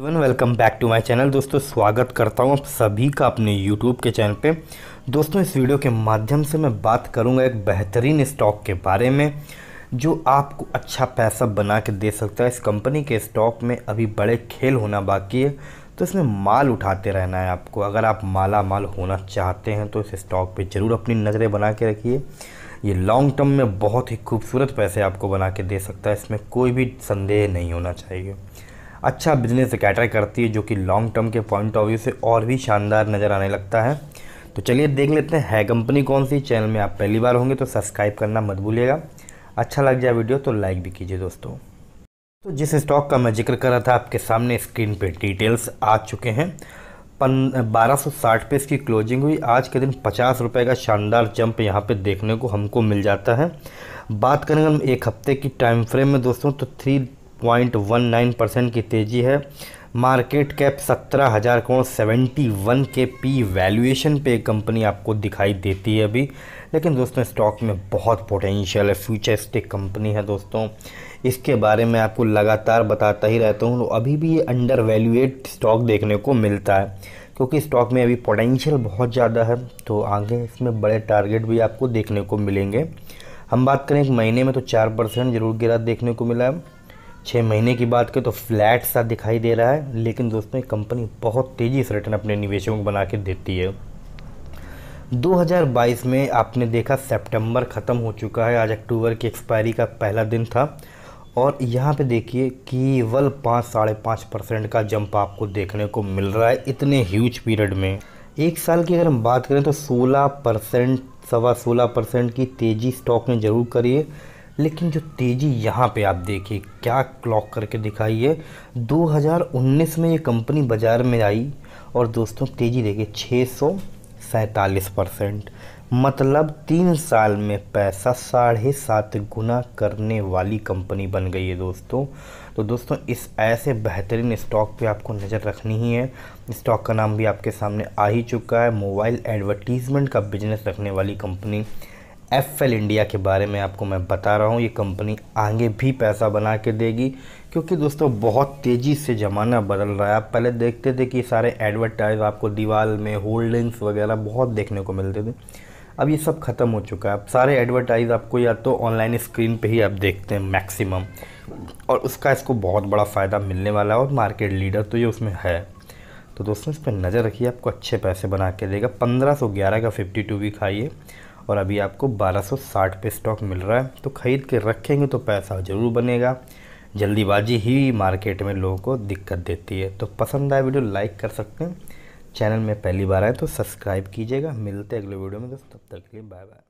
even welcome back to my channel दोस्तों स्वागत करता हूँ आप सभी का अपने यूट्यूब के चैनल पे दोस्तों इस वीडियो के माध्यम से मैं बात करूँगा एक बेहतरीन स्टॉक के बारे में जो आपको अच्छा पैसा बना के दे सकता है इस कंपनी के स्टॉक में अभी बड़े खेल होना बाकी है तो इसमें माल उठाते रहना है आपको अगर आप माला माल होना चाहते हैं तो इस स्टॉक पर ज़रूर अपनी नज़रें बना के रखिए ये लॉन्ग टर्म में बहुत ही खूबसूरत पैसे आपको बना के दे सकता है इसमें कोई भी संदेह नहीं होना चाहिए अच्छा बिजनेस कैटर करती है जो कि लॉन्ग टर्म के पॉइंट ऑफ व्यू से और भी शानदार नज़र आने लगता है तो चलिए देख लेते हैं है कंपनी कौन सी चैनल में आप पहली बार होंगे तो सब्सक्राइब करना मत भूलिएगा अच्छा लग जाए वीडियो तो लाइक भी कीजिए दोस्तों तो जिस स्टॉक का मैं जिक्र कर रहा था आपके सामने स्क्रीन पे डिटेल्स आ चुके हैं पन बारह सौ साठ पे इसकी क्लोजिंग हुई आज के दिन पचास रुपये का शानदार जंप यहाँ पे देखने को हमको मिल जाता है बात करेंगे हम एक हफ्ते की टाइम फ्रेम में दोस्तों तो three point one nine percent की तेज़ी है मार्केट कैप सत्रह हज़ार करोड़ सेवेंटी वन के पी वैल्यूएशन पे कंपनी आपको दिखाई देती है अभी लेकिन दोस्तों स्टॉक में बहुत पोटेंशियल है फ्यूचरिस्टिक कंपनी है दोस्तों इसके बारे में आपको लगातार बताता ही रहता हूँ तो अभी भी ये अंडर वैल्यूएट स्टॉक देखने को मिलता है क्योंकि स्टॉक में अभी पोटेंशियल बहुत ज़्यादा है तो आगे इसमें बड़े टारगेट भी आपको देखने को मिलेंगे हम बात करें एक महीने में तो चार परसेंट जरूर गिरा देखने को मिला है छः महीने की बात करें तो फ्लैट सा दिखाई दे रहा है लेकिन दोस्तों ये कंपनी बहुत तेज़ी से रिटर्न अपने निवेशकों को बना के देती है 2022 में आपने देखा सितंबर ख़त्म हो चुका है आज अक्टूबर की एक्सपायरी का पहला दिन था और यहाँ पे देखिए केवल पाँच साढ़े पाँच परसेंट का जंप आपको देखने को मिल रहा है इतने ह्यूज पीरियड में एक साल की अगर हम बात करें तो सोलह परसेंट सवा सोलह परसेंट की तेज़ी स्टॉक ने ज़रूर करिए लेकिन जो तेज़ी यहाँ पे आप देखिए क्या क्लॉक करके दिखाई है 2019 में ये कंपनी बाज़ार में आई और दोस्तों तेज़ी देखिए छः सौ सैंतालीस परसेंट मतलब तीन साल में पैसा साढ़े सात गुना करने वाली कंपनी बन गई है दोस्तों तो दोस्तों इस ऐसे बेहतरीन स्टॉक पे आपको नज़र रखनी ही है स्टॉक का नाम भी आपके सामने आ ही चुका है मोबाइल एडवर्टीज़मेंट का बिजनेस रखने वाली कंपनी एफ एल इंडिया के बारे में आपको मैं बता रहा हूँ ये कंपनी आगे भी पैसा बना के देगी क्योंकि दोस्तों बहुत तेज़ी से ज़माना बदल रहा है आप पहले देखते थे कि सारे एडवर्टाइज आपको दीवार में होल्डिंग्स वगैरह बहुत देखने को मिलते थे अब ये सब ख़त्म हो चुका है अब सारे एडवर्टाइज आपको या तो ऑनलाइन स्क्रीन पे ही आप देखते हैं मैक्सिमम और उसका इसको बहुत बड़ा फ़ायदा मिलने वाला है और मार्केट लीडर तो ये उसमें है तो दोस्तों इस पर नज़र रखिए आपको अच्छे पैसे बना के देगा पंद्रह सौ ग्यारह का फिफ्टी टू वीक आइए और अभी आपको 1260 पे स्टॉक मिल रहा है तो ख़रीद के रखेंगे तो पैसा ज़रूर बनेगा जल्दीबाजी ही मार्केट में लोगों को दिक्कत देती है तो पसंद आए वीडियो लाइक कर सकते हैं चैनल में पहली बार आए तो सब्सक्राइब कीजिएगा मिलते हैं अगले वीडियो में दोस्तों तब तक के लिए बाय बाय